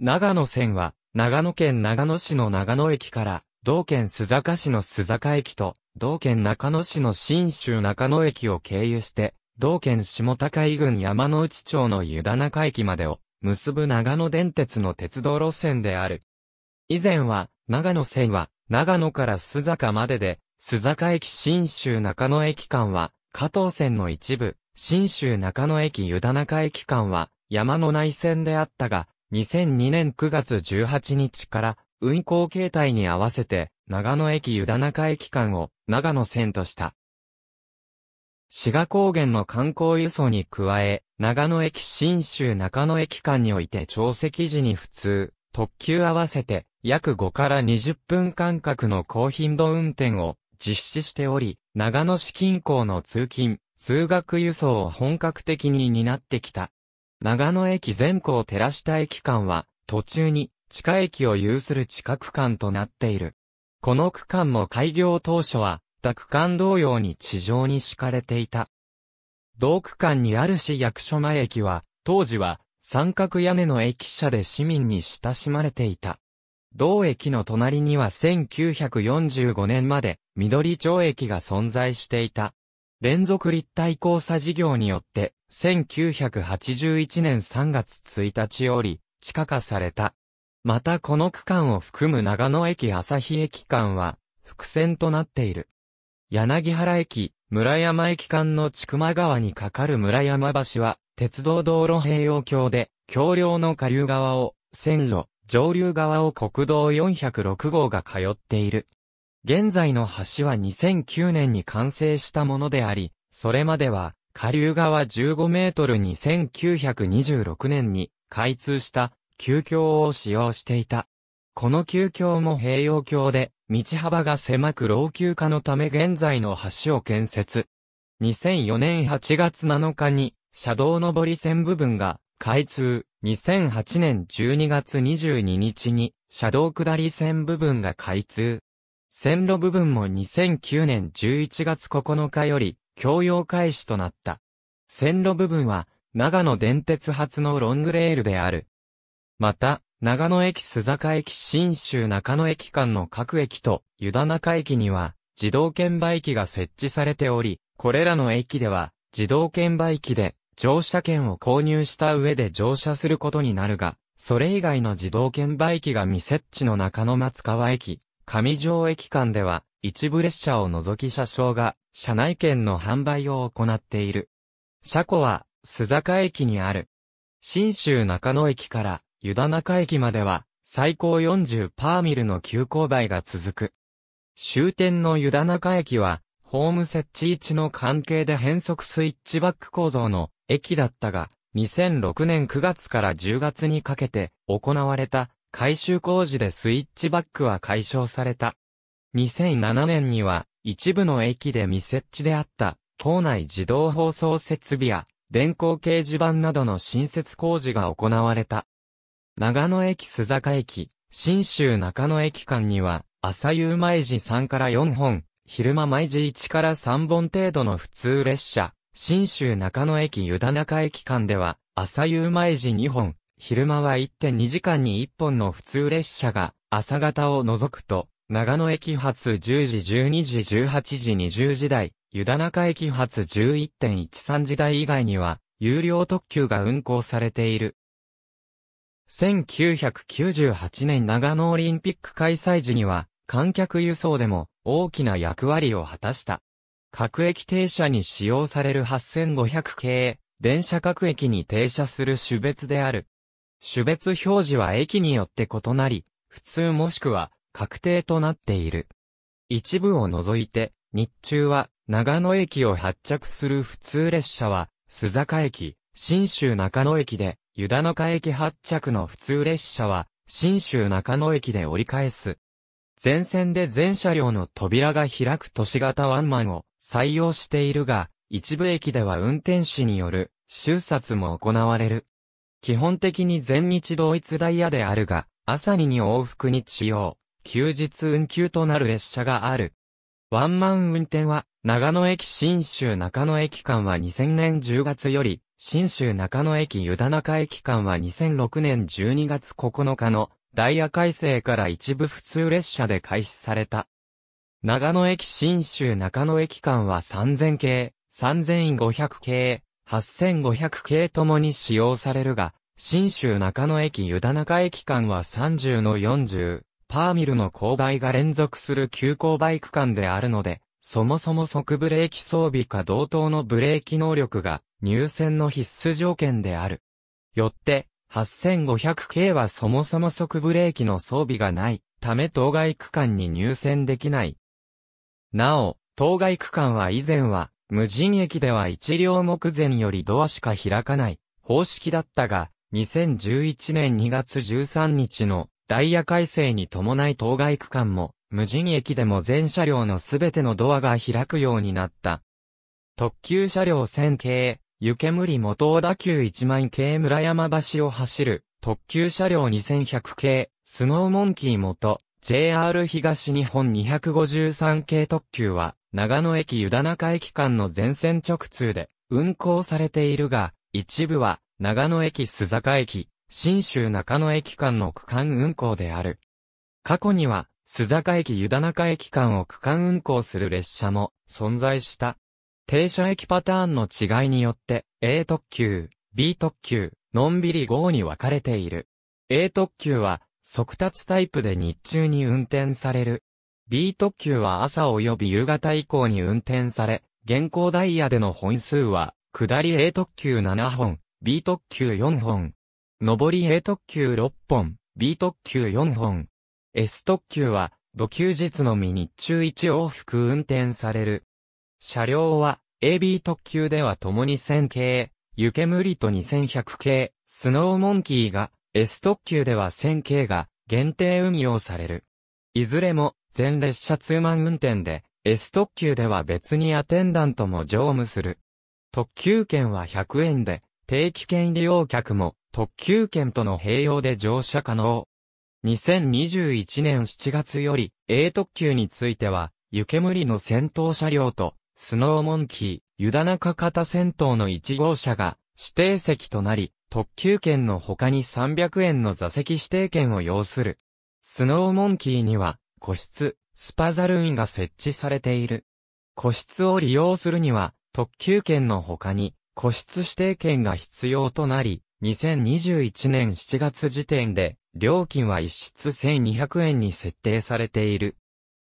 長野線は、長野県長野市の長野駅から、同県須坂市の須坂駅と、同県中野市の新州中野駅を経由して、同県下高井郡山の内町の湯田中駅までを、結ぶ長野電鉄の鉄道路線である。以前は、長野線は、長野から須坂までで、須坂駅新州中野駅間は、加藤線の一部、新州中野駅湯田中駅間は、山の内線であったが、2002年9月18日から運行形態に合わせて長野駅湯田中駅間を長野線とした。志賀高原の観光輸送に加え、長野駅新州中野駅間において潮席時に普通、特急合わせて約5から20分間隔の高頻度運転を実施しており、長野市近郊の通勤、通学輸送を本格的に担ってきた。長野駅全校寺下駅間は、途中に地下駅を有する地下区間となっている。この区間も開業当初は、他区間同様に地上に敷かれていた。同区間にある市役所前駅は、当時は三角屋根の駅舎で市民に親しまれていた。同駅の隣には1945年まで緑町駅が存在していた。連続立体交差事業によって1981年3月1日より、地下化された。またこの区間を含む長野駅朝日駅間は、伏線となっている。柳原駅、村山駅間の千曲川に架かる村山橋は、鉄道道路併用橋で、橋梁の下流側を、線路、上流側を国道406号が通っている。現在の橋は2009年に完成したものであり、それまでは、下流側15メートルに1926年に開通した急橋を使用していた。この急橋も併用橋で、道幅が狭く老朽化のため現在の橋を建設。2004年8月7日に、車道上り線部分が開通。2008年12月22日に、車道下り線部分が開通。線路部分も2009年11月9日より、供用開始となった。線路部分は、長野電鉄発のロングレールである。また、長野駅須坂駅新州中野駅間の各駅と湯田中駅には自動券売機が設置されており、これらの駅では自動券売機で乗車券を購入した上で乗車することになるが、それ以外の自動券売機が未設置の中野松川駅、上条駅間では一部列車を除き車掌が、車内券の販売を行っている。車庫は、須坂駅にある。新州中野駅から、湯田中駅までは、最高40パーミルの急勾配が続く。終点の湯田中駅は、ホーム設置位置の関係で変速スイッチバック構造の駅だったが、2006年9月から10月にかけて行われた改修工事でスイッチバックは解消された。2007年には、一部の駅で未設置であった、校内自動放送設備や、電光掲示板などの新設工事が行われた。長野駅須坂駅、新州中野駅間には、朝夕毎時3から4本、昼間毎時1から3本程度の普通列車、新州中野駅湯田中駅間では、朝夕毎時2本、昼間は1.2時間に1本の普通列車が、朝方を除くと、長野駅発10時12時18時20時台、湯田中駅発11.13時台以外には、有料特急が運行されている。1998年長野オリンピック開催時には、観客輸送でも大きな役割を果たした。各駅停車に使用される8500系、電車各駅に停車する種別である。種別表示は駅によって異なり、普通もしくは確定となっている。一部を除いて、日中は長野駅を発着する普通列車は、須坂駅、新州中野駅で、湯田中駅発着の普通列車は、新州中野駅で折り返す。全線で全車両の扉が開く都市型ワンマンを採用しているが、一部駅では運転士による収札も行われる。基本的に全日同一ダイヤであるが、朝にに往復日用、休日運休となる列車がある。ワンマン運転は、長野駅新州中野駅間は2000年10月より、新州中野駅湯田中駅間は2006年12月9日のダイヤ改正から一部普通列車で開始された。長野駅新州中野駅間は3000系、3500系、8500系ともに使用されるが、新州中野駅湯田中駅間は30の40、パーミルの勾配が連続する急勾配区間であるので、そもそも即ブレーキ装備か同等のブレーキ能力が入線の必須条件である。よって、8500系はそもそも即ブレーキの装備がないため当該区間に入線できない。なお、当該区間は以前は、無人駅では1両目前よりドアしか開かない方式だったが、2011年2月13日のダイヤ改正に伴い当該区間も、無人駅でも全車両のすべてのドアが開くようになった。特急車両1000系、湯煙元小田急1万系村山橋を走る、特急車両2100系、スノーモンキー元、JR 東日本253系特急は、長野駅湯田中駅間の全線直通で運行されているが、一部は長野駅須坂駅、新州中野駅間の区間運行である。過去には、須坂駅湯田中駅間を区間運行する列車も存在した。停車駅パターンの違いによって、A 特急、B 特急、のんびり号に分かれている。A 特急は、速達タイプで日中に運転される。B 特急は朝及び夕方以降に運転され、現行ダイヤでの本数は、下り A 特急7本、B 特急4本、上り A 特急6本、B 特急4本。S 特急は、土休日のみ日中1往復運転される。車両は、AB 特急では共に1000系、湯煙と2100系、スノーモンキーが、S 特急では1000系が、限定運用される。いずれも、全列車通満運転で、S 特急では別にアテンダントも乗務する。特急券は100円で、定期券利用客も特急券との併用で乗車可能。2021年7月より、A 特急については、湯煙の先頭車両と、スノーモンキー、湯田中型先頭の1号車が、指定席となり、特急券の他に300円の座席指定券を要する。スノーモンキーには、個室、スパザルーンが設置されている。個室を利用するには、特急券の他に、個室指定券が必要となり、2021年7月時点で、料金は一室1200円に設定されている。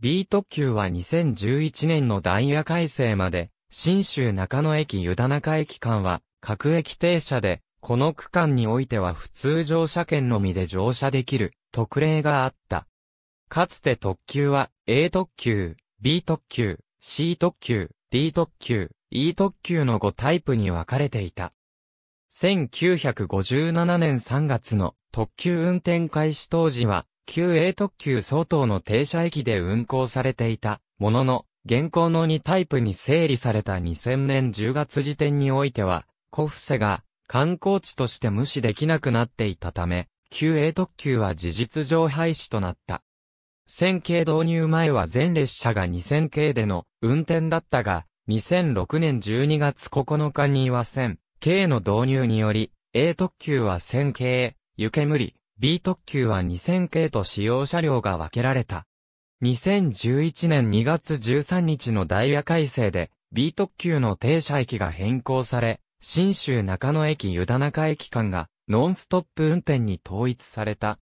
B 特急は2011年のダイヤ改正まで、新州中野駅湯田中駅間は、各駅停車で、この区間においては普通乗車券のみで乗車できる特例があった。かつて特急は A 特急、B 特急、C 特急、D 特急、E 特急の5タイプに分かれていた。1957年3月の特急運転開始当時は、旧 A 特急相当の停車駅で運行されていたものの、現行の2タイプに整理された2000年10月時点においては、小布施が観光地として無視できなくなっていたため、旧 A 特急は事実上廃止となった。1000系導入前は全列車が2000系での運転だったが、2006年12月9日には1000 K の導入により、A 特急は1000系、湯煙、B 特急は2000系と使用車両が分けられた。2011年2月13日のダイヤ改正で、B 特急の停車駅が変更され、新州中野駅湯田中駅間がノンストップ運転に統一された。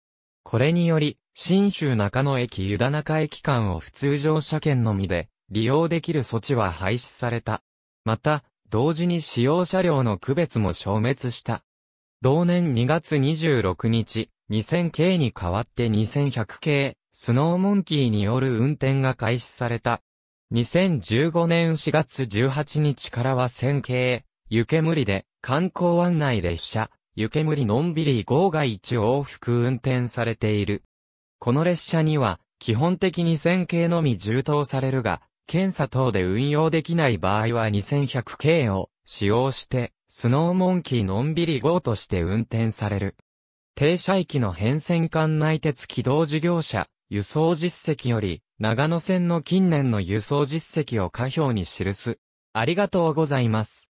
これにより、新州中野駅湯田中駅間を普通乗車券のみで利用できる措置は廃止された。また、同時に使用車両の区別も消滅した。同年2月26日、2000系に代わって2100系、スノーモンキーによる運転が開始された。2015年4月18日からは1000系、湯煙で、観光案内列車、湯煙のんびり号が一往復運転されている。この列車には、基本的に1000系のみ充当されるが、検査等で運用できない場合は 2100K を使用して、スノーモンキーのんびり号として運転される。停車駅の変遷間内鉄軌道事業者、輸送実績より、長野線の近年の輸送実績を下表に記す。ありがとうございます。